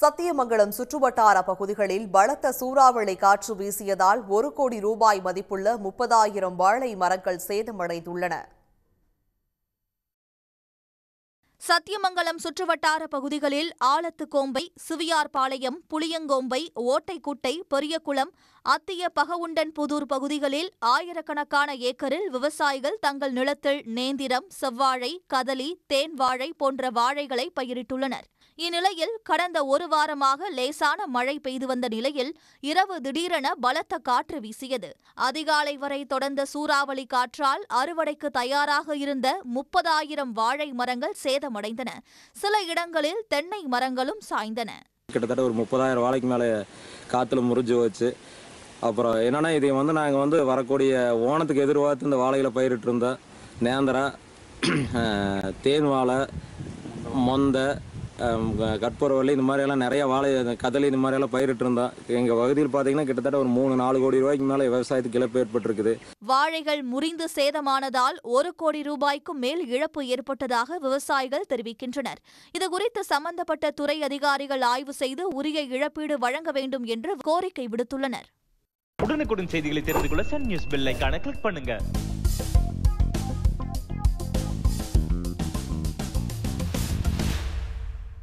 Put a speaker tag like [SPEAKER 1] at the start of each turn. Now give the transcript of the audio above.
[SPEAKER 1] சத்தியமங்கலம் சுற்றுவட்டார பகுதிகளில் பலத்த சூறாவளி காற்று வீசியதால் ஒரு கோடி ரூபாய் மதிப்புள்ள முப்பதாயிரம் வாழை மரங்கள் சேதமடைந்துள்ளன
[SPEAKER 2] சத்தியமங்கலம் சுற்றுவட்டார பகுதிகளில் ஆலத்துக்கோம்பை சிவியார்பாளையம் புளியங்கோம்பை ஓட்டைக்குட்டை பெரியகுளம் அத்திய பகவுண்டன் புதூர் பகுதிகளில் ஆயிரக்கணக்கான ஏக்கரில் விவசாயிகள் தங்கள் நிலத்தில் நேந்திரம் செவ்வாழை கதலி தேன் வாழை போன்ற வாழைகளை பயிரிட்டுள்ளனர் இந்நிலையில் கடந்த ஒரு வாரமாக லேசான மழை பெய்து வந்த நிலையில் இரவு திடீரென பலத்த காற்று வீசியது அதிகாலை வரை தொடர்ந்த சூறாவளி காற்றால் அறுவடைக்கு தயாராக இருந்த முப்பதாயிரம் வாழை மரங்கள் சேத சேதமடைந்தன சில இடங்களில் தென்னை மரங்களும் சாய்ந்தன
[SPEAKER 3] கிட்டத்தட்ட ஒரு முப்பதாயிரம் வாழைக்கு மேலே காற்றுல முறிஞ்சு வச்சு அப்புறம் என்னென்னா இதை வந்து நாங்கள் வந்து வரக்கூடிய ஓணத்துக்கு எதிர்பார்த்து இந்த வாழைகளை பயிரிட்டு இருந்தோம் நேந்திரா தேன் வாழை மொந்தை கற்பூரவல்லி இந்த மாதிரியெல்லாம் நிறையா வாழை கதலி இந்த மாதிரியெல்லாம் பயிரிட்டு இருந்தோம் எங்கள் பகுதியில் பார்த்தீங்கன்னா கிட்டத்தட்ட ஒரு மூணு நாலு கோடி ரூபாய்க்கு மேலே விவசாயத்துக்கு இழப்பு ஏற்பட்டிருக்குது
[SPEAKER 2] வாழைகள் முறிந்து சேதமானதால் ஒரு கோடி ரூபாய்க்கும் மேல் இழப்பு ஏற்பட்டதாக விவசாயிகள் தெரிவிக்கின்றனர் இதுகுறித்து சம்பந்தப்பட்ட துறை அதிகாரிகள் ஆய்வு செய்து உரிய இழப்பீடு வழங்க வேண்டும் என்று கோரிக்கை விடுத்துள்ளனர்
[SPEAKER 4] உடனுக்குடன் செய்திகளை தெரிந்து கொள்ள சன் நியூஸ் பெல் கிளிக் பண்ணுங்க